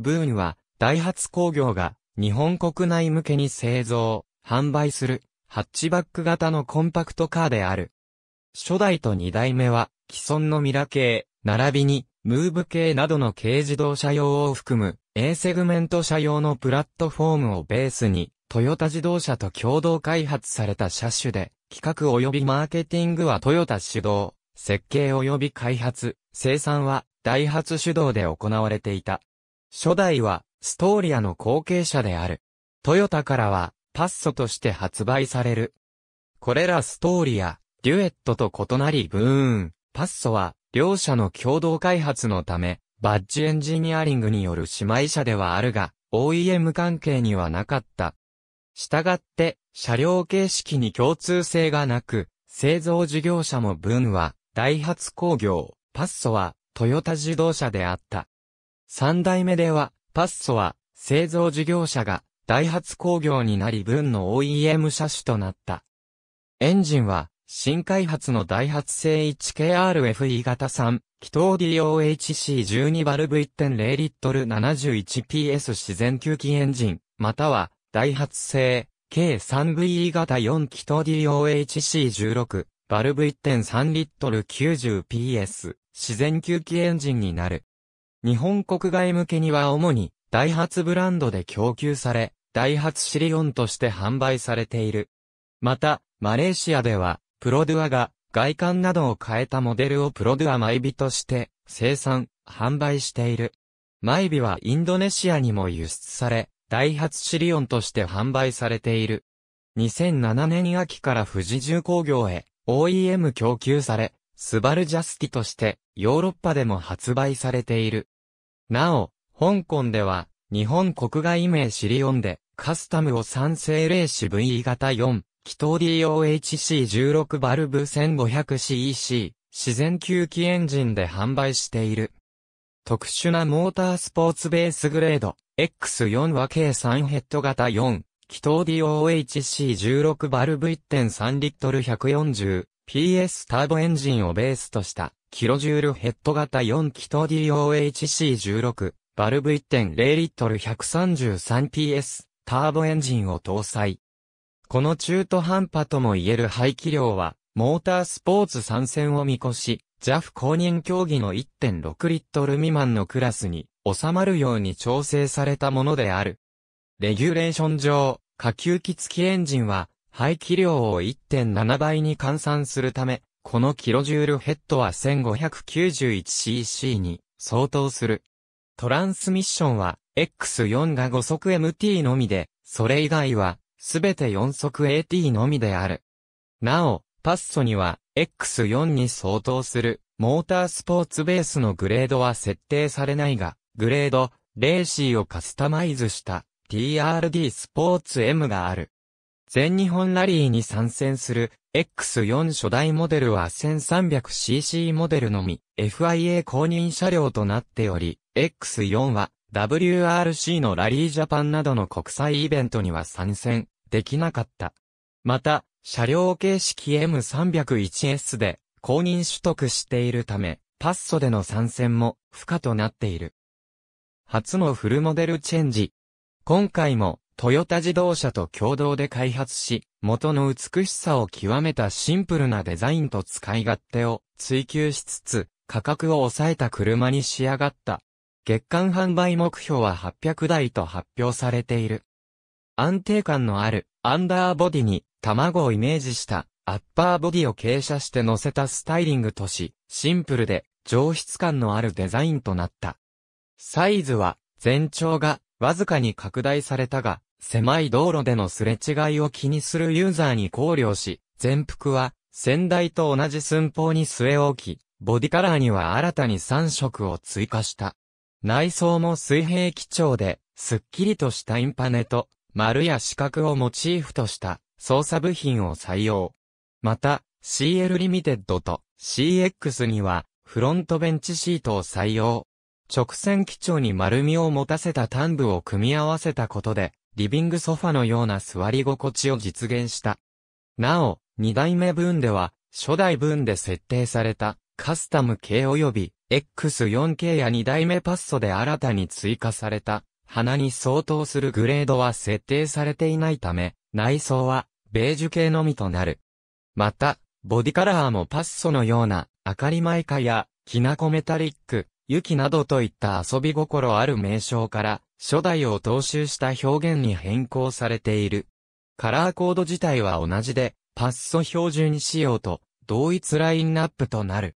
ブーンは、ダイハツ工業が、日本国内向けに製造、販売する、ハッチバック型のコンパクトカーである。初代と二代目は、既存のミラ系、並びに、ムーブ系などの軽自動車用を含む、A セグメント車用のプラットフォームをベースに、トヨタ自動車と共同開発された車種で、企画及びマーケティングはトヨタ主導、設計及び開発、生産はダイハツ主導で行われていた。初代は、ストーリアの後継者である。トヨタからは、パッソとして発売される。これらストーリア、デュエットと異なりブーン、パッソは、両社の共同開発のため、バッジエンジニアリングによる姉妹車ではあるが、OEM 関係にはなかった。したがって、車両形式に共通性がなく、製造事業者もブーンは、ダイハツ工業、パッソは、トヨタ自動車であった。三代目では、パッソは、製造事業者が、ダイハツ工業になり分の OEM 車種となった。エンジンは、新開発のダイハツ製 1KRFE 型3、気筒 DOHC12 バルブ1.0リットル 71PS 自然吸気エンジン、または、ダイハツ製、計 3VE 型4気筒 DOHC16、バルブ1.3リットル 90PS、自然吸気エンジンになる。日本国外向けには主に、ダイハツブランドで供給され、ダイハツシリオンとして販売されている。また、マレーシアでは、プロドゥアが外観などを変えたモデルをプロドゥアマイビとして生産、販売している。マイビはインドネシアにも輸出され、ダイハツシリオンとして販売されている。2007年秋から富士重工業へ OEM 供給され、スバルジャスキとしてヨーロッパでも発売されている。なお、香港では、日本国外名シリオンで、カスタムを賛成0種 VE 型4、気筒 DOHC16 バルブ 1500cc、自然吸気エンジンで販売している。特殊なモータースポーツベースグレード、X4 は計3ヘッド型4、気筒 DOHC16 バルブ1.3リットル 140PS ターボエンジンをベースとしたキロジュールヘッド型4気筒 DOHC16、バルブ1.0リットル 133PS、ターボエンジンを搭載。この中途半端とも言える排気量は、モータースポーツ参戦を見越し、JAF 公認競技の1.6リットル未満のクラスに収まるように調整されたものである。レギュレーション上、下級機付きエンジンは、排気量を1.7倍に換算するため、このキロジュールヘッドは 1591cc に相当する。トランスミッションは X4 が5速 MT のみで、それ以外はすべて4速 AT のみである。なお、パッソには X4 に相当するモータースポーツベースのグレードは設定されないが、グレード、レーシーをカスタマイズした TRD スポーツ M がある。全日本ラリーに参戦する X4 初代モデルは 1300cc モデルのみ FIA 公認車両となっており、X4 は WRC のラリージャパンなどの国際イベントには参戦できなかった。また、車両形式 M301S で公認取得しているため、パッソでの参戦も不可となっている。初のフルモデルチェンジ。今回もトヨタ自動車と共同で開発し、元の美しさを極めたシンプルなデザインと使い勝手を追求しつつ、価格を抑えた車に仕上がった。月間販売目標は800台と発表されている。安定感のあるアンダーボディに卵をイメージしたアッパーボディを傾斜して乗せたスタイリングとし、シンプルで上質感のあるデザインとなった。サイズは全長がわずかに拡大されたが、狭い道路でのすれ違いを気にするユーザーに考慮し、全幅は、先代と同じ寸法に据え置き、ボディカラーには新たに3色を追加した。内装も水平基調で、すっきりとしたインパネと、丸や四角をモチーフとした操作部品を採用。また、CL リミテッドと CX には、フロントベンチシートを採用。直線基調に丸みを持たせた端部を組み合わせたことで、リビングソファのような座り心地を実現した。なお、二代目分では、初代分で設定されたカスタム系及び X4K や二代目パッソで新たに追加された鼻に相当するグレードは設定されていないため、内装はベージュ系のみとなる。また、ボディカラーもパッソのような明かりマイカやきなこメタリック、雪などといった遊び心ある名称から初代を踏襲した表現に変更されている。カラーコード自体は同じで、パッソ標準仕様と同一ラインナップとなる。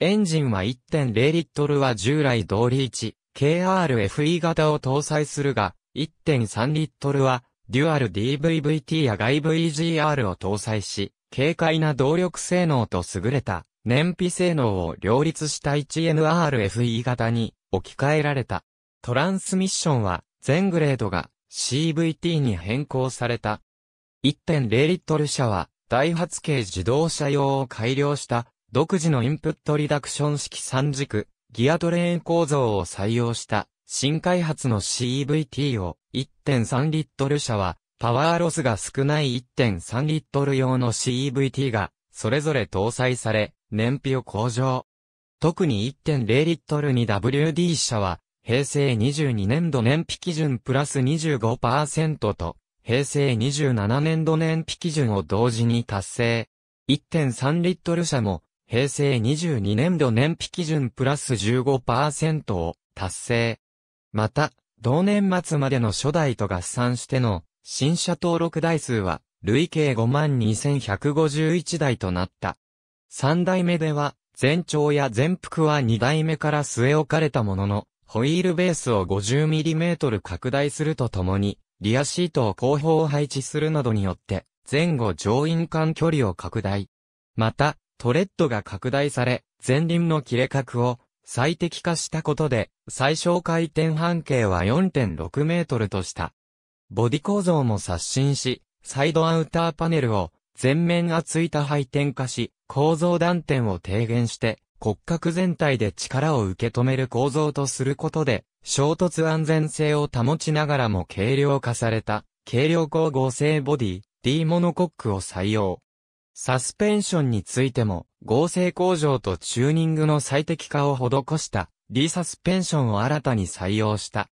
エンジンは1.0リットルは従来通り 1KRFE 型を搭載するが、1.3リットルはデュアル DVVT や外部 EGR を搭載し、軽快な動力性能と優れた燃費性能を両立した 1NRFE 型に置き換えられた。トランスミッションは全グレードが CVT に変更された。1.0リットル車はダイハツ系自動車用を改良した独自のインプットリダクション式三軸ギアトレーン構造を採用した新開発の CVT を1.3リットル車はパワーロスが少ない1.3リットル用の CVT がそれぞれ搭載され燃費を向上。特に1.0リットルに WD 車は平成22年度燃費基準プラス25%と、平成27年度燃費基準を同時に達成。1.3リットル車も、平成22年度燃費基準プラス15%を達成。また、同年末までの初代と合算しての新車登録台数は累計52,151台となった。三代目では全長や全幅は二代目から据え置かれたものの、ホイールベースを 50mm 拡大するとともに、リアシートを後方を配置するなどによって、前後上輪間距離を拡大。また、トレッドが拡大され、前輪の切れ角を最適化したことで、最小回転半径は4.6メートルとした。ボディ構造も刷新し、サイドアウターパネルを全面厚板配点化し、構造断点を低減して、骨格全体で力を受け止める構造とすることで、衝突安全性を保ちながらも軽量化された、軽量光合成ボディ、D モノコックを採用。サスペンションについても、合成工場とチューニングの最適化を施した、D サスペンションを新たに採用した。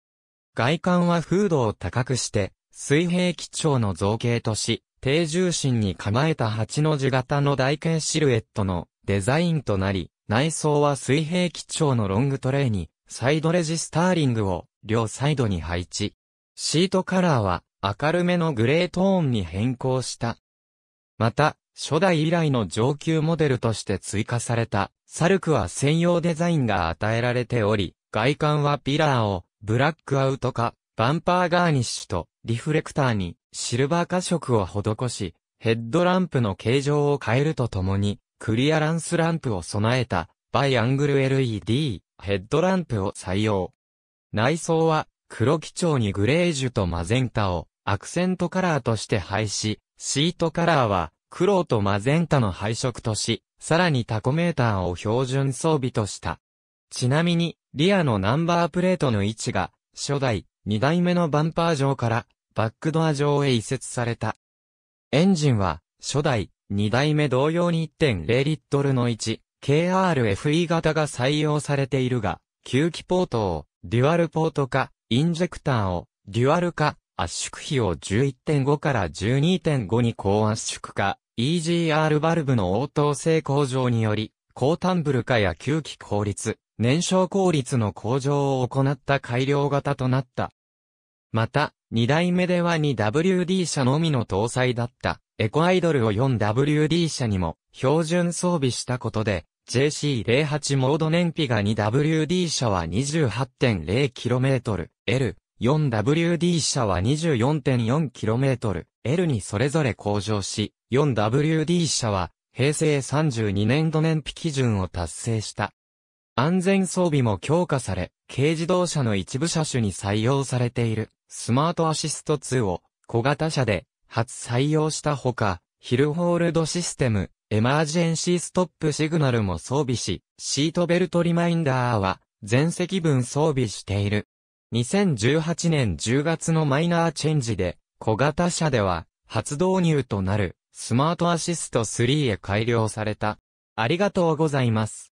外観は風土を高くして、水平基調の造形とし、低重心に構えた8の字型の台形シルエットのデザインとなり、内装は水平基調のロングトレーに、サイドレジスターリングを両サイドに配置。シートカラーは明るめのグレートーンに変更した。また、初代以来の上級モデルとして追加された、サルクは専用デザインが与えられており、外観はピラーを、ブラックアウト化、バンパーガーニッシュと、リフレクターに、シルバー化色を施し、ヘッドランプの形状を変えるとともに、クリアランスランプを備えた、バイアングル LED、ヘッドランプを採用。内装は、黒基調にグレージュとマゼンタを、アクセントカラーとして配し、シートカラーは、黒とマゼンタの配色とし、さらにタコメーターを標準装備とした。ちなみに、リアのナンバープレートの位置が、初代、2代目のバンパー上から、バックドア上へ移設された。エンジンは、初代、2代目同様に1.0リットルの 1KRFE 型が採用されているが、吸気ポートをデュアルポート化、インジェクターをデュアル化、圧縮比を11.5から12.5に高圧縮化、EGR バルブの応答性向上により、高タンブル化や吸気効率、燃焼効率の向上を行った改良型となった。また、2代目では 2WD 車のみの搭載だったエコアイドルを 4WD 車にも標準装備したことで、JC08 モード燃費が 2WD 車は 28.0km、L、4WD 車は 24.4km、L にそれぞれ向上し、4WD 車は平成32年度燃費基準を達成した。安全装備も強化され、軽自動車の一部車種に採用されているスマートアシスト2を小型車で初採用したほか、ヒルホールドシステム、エマージェンシーストップシグナルも装備し、シートベルトリマインダーは全席分装備している。2018年10月のマイナーチェンジで、小型車では初導入となるスマートアシスト3へ改良された。ありがとうございます。